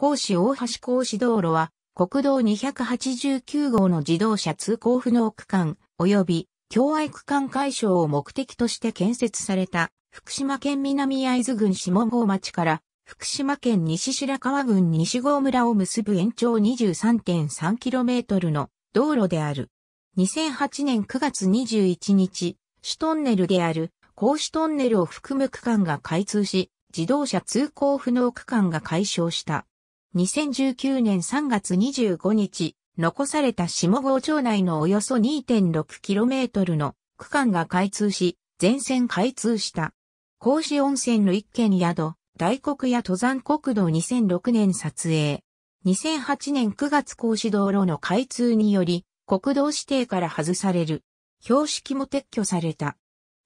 甲子大橋甲子道路は、国道289号の自動車通行不能区間、及び、共愛区間解消を目的として建設された、福島県南会津郡下郷町から、福島県西白川郡西郷村を結ぶ延長 23.3km の道路である。2008年9月21日、主トンネルである甲子トンネルを含む区間が開通し、自動車通行不能区間が解消した。2019年3月25日、残された下郷町内のおよそ 2.6km の区間が開通し、全線開通した。甲子温泉の一軒宿、大黒屋登山国道2006年撮影。2008年9月甲子道路の開通により、国道指定から外される。標識も撤去された。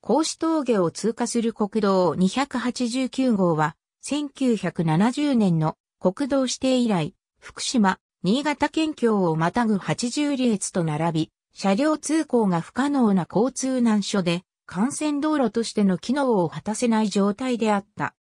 甲子峠を通過する国道289号は、1970年の国道指定以来、福島、新潟県境をまたぐ80列と並び、車両通行が不可能な交通難所で、幹線道路としての機能を果たせない状態であった。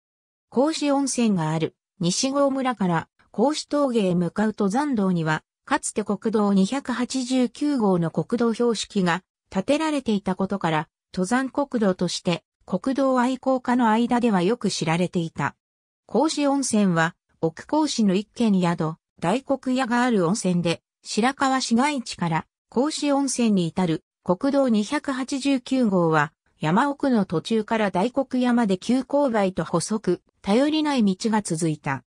甲子温泉がある西郷村から甲子峠へ向かう登山道には、かつて国道289号の国道標識が建てられていたことから、登山国道として国道愛好家の間ではよく知られていた。甲子温泉は奥甲市の一軒宿、大黒屋がある温泉で、白川市街地から甲子温泉に至る国道289号は、山奥の途中から大黒屋まで急勾配と細く、頼りない道が続いた。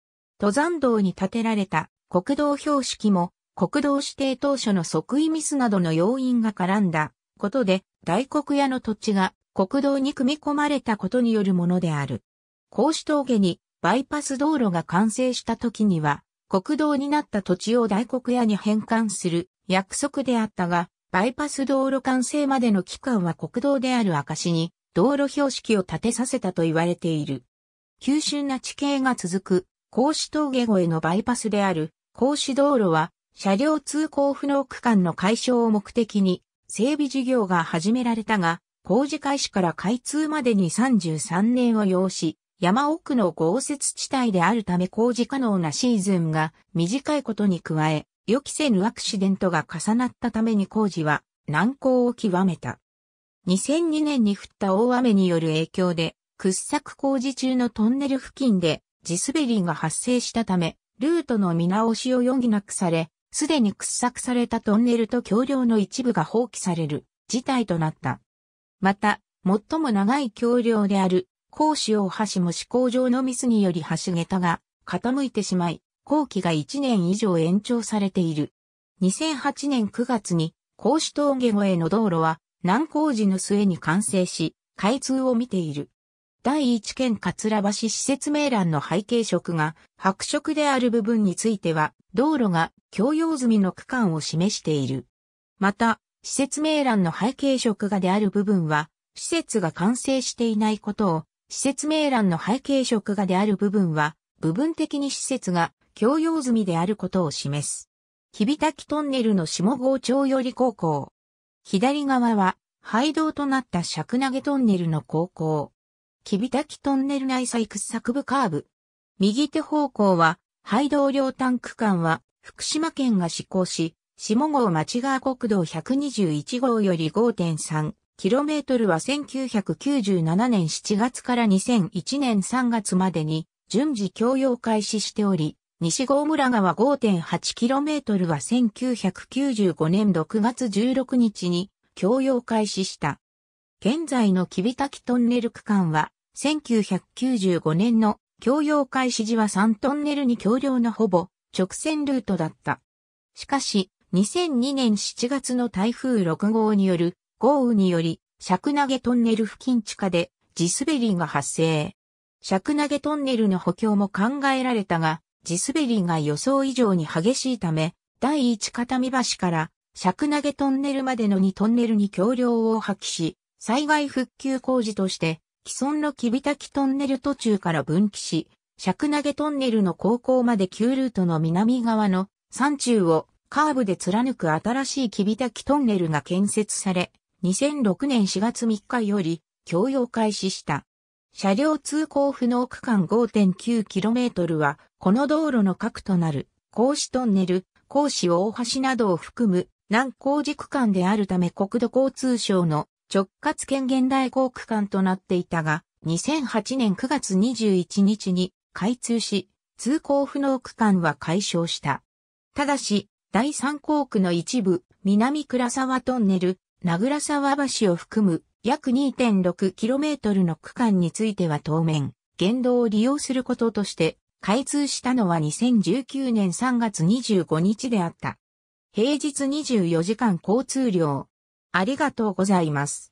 登山道に建てられた国道標識も、国道指定当初の即位ミスなどの要因が絡んだことで、大黒屋の土地が国道に組み込まれたことによるものである。甲子峠にバイパス道路が完成した時には、国道になった土地を大黒屋に返還する約束であったが、バイパス道路完成までの期間は国道である証に、道路標識を立てさせたと言われている。急峻な地形が続く、甲子峠越えのバイパスである、甲子道路は、車両通行不能区間の解消を目的に、整備事業が始められたが、工事開始から開通までに33年を要し、山奥の豪雪地帯であるため工事可能なシーズンが短いことに加え、予期せぬアクシデントが重なったために工事は難航を極めた。2002年に降った大雨による影響で、掘削工事中のトンネル付近で地滑りが発生したため、ルートの見直しを余儀なくされ、すでに掘削されたトンネルと橋梁の一部が放棄される事態となった。また、最も長い橋梁である講師大橋も試行上のミスにより橋桁が傾いてしまい、後期が1年以上延長されている。2008年9月に、甲子峠越えの道路は、難工事の末に完成し、開通を見ている。第一県桂橋施設名欄の背景色が白色である部分については、道路が共用済みの区間を示している。また、施設名欄の背景色がである部分は、施設が完成していないことを施設名欄の背景色画である部分は、部分的に施設が共用済みであることを示す。日びたきトンネルの下郷町より高校。左側は、廃道となった尺投げトンネルの高校。日びたきトンネル内採掘作部カーブ。右手方向は、廃道両端区間は、福島県が施行し、下郷町川国道121号より5.3キロメートルは1997年7月から2001年3月までに順次供用開始しており、西郷村川5 8トルは1995年6月16日に供用開始した。現在のキビタキトンネル区間は1995年の供用開始時は3トンネルに橋梁のほぼ直線ルートだった。しかし、2002年7月の台風6号による豪雨により、尺投げトンネル付近地下で地滑りが発生。尺投げトンネルの補強も考えられたが、地滑りが予想以上に激しいため、第一片見橋から尺投げトンネルまでの2トンネルに橋梁を破棄し、災害復旧工事として、既存の木きトンネル途中から分岐し、尺投げトンネルの高校まで旧ルートの南側の山中をカーブで貫く新しい木きトンネルが建設され、2006年4月3日より供用開始した。車両通行不能区間 5.9km は、この道路の核となる、甲子トンネル、甲子大橋などを含む、南高寺区間であるため国土交通省の直轄権現代港区間となっていたが、2008年9月21日に開通し、通行不能区間は解消した。ただし、第三工区の一部、南倉沢トンネル、名倉沢橋を含む約 2.6km の区間については当面、原動を利用することとして、開通したのは2019年3月25日であった。平日24時間交通量。ありがとうございます。